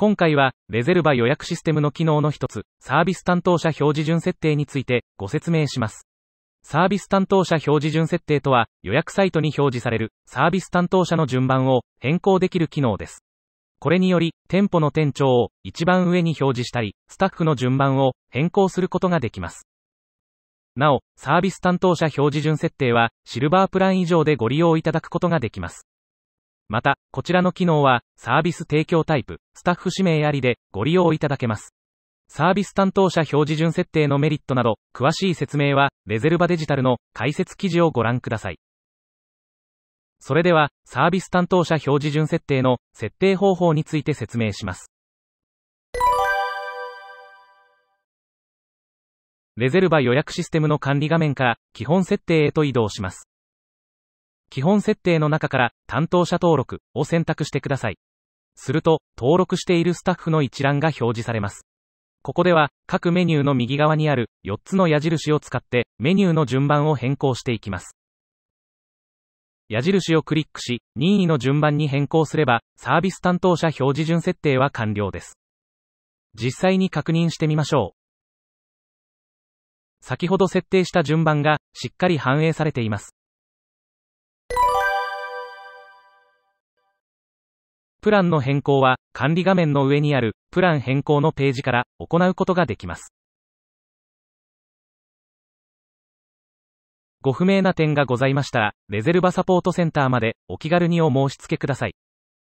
今回は、レゼルバ予約システムの機能の一つ、サービス担当者表示順設定についてご説明します。サービス担当者表示順設定とは、予約サイトに表示されるサービス担当者の順番を変更できる機能です。これにより、店舗の店長を一番上に表示したり、スタッフの順番を変更することができます。なお、サービス担当者表示順設定は、シルバープラン以上でご利用いただくことができます。また、こちらの機能は、サービス提供タイプ、スタッフ指名ありでご利用いただけます。サービス担当者表示順設定のメリットなど、詳しい説明は、レゼルバデジタルの解説記事をご覧ください。それでは、サービス担当者表示順設定の設定方法について説明します。レゼルバ予約システムの管理画面から基本設定へと移動します。基本設定の中から担当者登録を選択してください。すると、登録しているスタッフの一覧が表示されます。ここでは、各メニューの右側にある4つの矢印を使って、メニューの順番を変更していきます。矢印をクリックし、任意の順番に変更すれば、サービス担当者表示順設定は完了です。実際に確認してみましょう。先ほど設定した順番がしっかり反映されています。プランの変更は、管理画面の上にある、プラン変更のページから行うことができます。ご不明な点がございましたら、レゼルバサポートセンターまでお気軽にお申し付けください。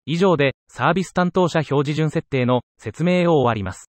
以上で、サービス担当者表示順設定の説明を終わります。